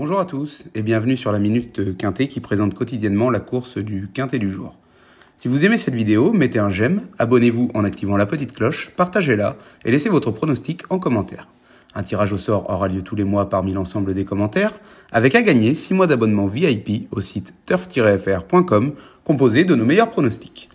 Bonjour à tous et bienvenue sur la Minute Quintet qui présente quotidiennement la course du Quintet du jour. Si vous aimez cette vidéo, mettez un j'aime, abonnez-vous en activant la petite cloche, partagez-la et laissez votre pronostic en commentaire. Un tirage au sort aura lieu tous les mois parmi l'ensemble des commentaires, avec à gagner 6 mois d'abonnement VIP au site turf-fr.com composé de nos meilleurs pronostics.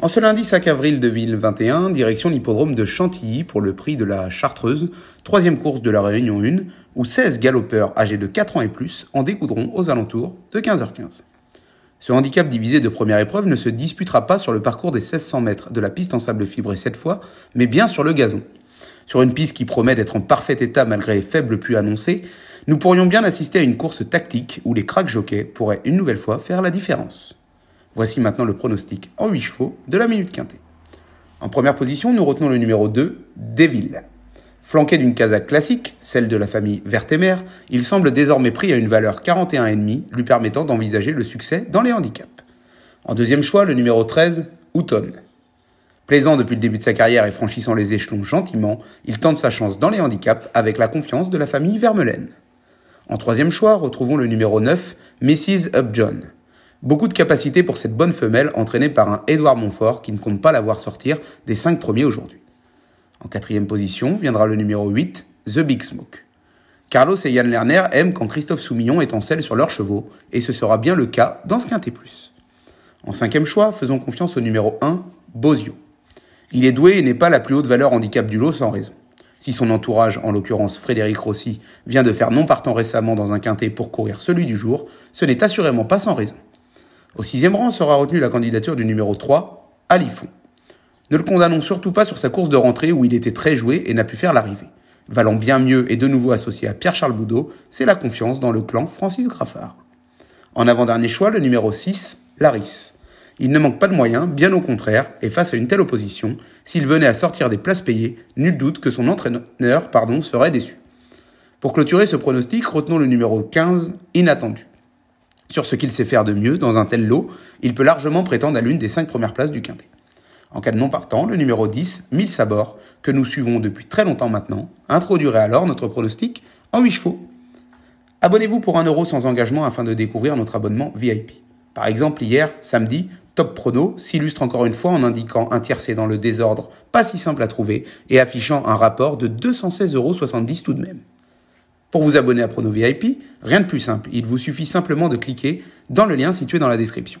En ce lundi 5 avril 2021, direction l'hippodrome de Chantilly pour le prix de la Chartreuse, troisième course de la Réunion 1, où 16 galopeurs âgés de 4 ans et plus en découdront aux alentours de 15h15. Ce handicap divisé de première épreuve ne se disputera pas sur le parcours des 1600 mètres de la piste en sable fibré cette fois, mais bien sur le gazon. Sur une piste qui promet d'être en parfait état malgré les faibles pluies annoncées, nous pourrions bien assister à une course tactique où les cracks jockeys pourraient une nouvelle fois faire la différence. Voici maintenant le pronostic en 8 chevaux de la minute quintée. En première position, nous retenons le numéro 2, Deville. Flanqué d'une casaque classique, celle de la famille Vertemer, il semble désormais pris à une valeur 41,5, lui permettant d'envisager le succès dans les handicaps. En deuxième choix, le numéro 13, Houton. Plaisant depuis le début de sa carrière et franchissant les échelons gentiment, il tente sa chance dans les handicaps avec la confiance de la famille Vermelaine. En troisième choix, retrouvons le numéro 9, Mrs. Upjohn. Beaucoup de capacité pour cette bonne femelle entraînée par un Edouard Montfort qui ne compte pas la voir sortir des 5 premiers aujourd'hui. En quatrième position viendra le numéro 8, The Big Smoke. Carlos et Yann Lerner aiment quand Christophe Soumillon est en selle sur leurs chevaux, et ce sera bien le cas dans ce quintet plus. En cinquième choix, faisons confiance au numéro 1, Bozio. Il est doué et n'est pas la plus haute valeur handicap du lot sans raison. Si son entourage, en l'occurrence Frédéric Rossi, vient de faire non partant récemment dans un quintet pour courir celui du jour, ce n'est assurément pas sans raison. Au sixième rang sera retenue la candidature du numéro 3, Alifon. Ne le condamnons surtout pas sur sa course de rentrée où il était très joué et n'a pu faire l'arrivée. Valant bien mieux et de nouveau associé à Pierre-Charles Boudot, c'est la confiance dans le clan Francis Graffard. En avant-dernier choix, le numéro 6, Laris. Il ne manque pas de moyens, bien au contraire, et face à une telle opposition, s'il venait à sortir des places payées, nul doute que son entraîneur pardon, serait déçu. Pour clôturer ce pronostic, retenons le numéro 15, inattendu. Sur ce qu'il sait faire de mieux dans un tel lot, il peut largement prétendre à l'une des cinq premières places du quintet. En cas de non partant, le numéro 10, 1000 Sabor, que nous suivons depuis très longtemps maintenant, introduirait alors notre pronostic en 8 chevaux. Abonnez-vous pour 1€ euro sans engagement afin de découvrir notre abonnement VIP. Par exemple, hier, samedi, Top Prono s'illustre encore une fois en indiquant un tiercé dans le désordre pas si simple à trouver et affichant un rapport de 216,70€ tout de même. Pour vous abonner à Prono VIP, rien de plus simple, il vous suffit simplement de cliquer dans le lien situé dans la description.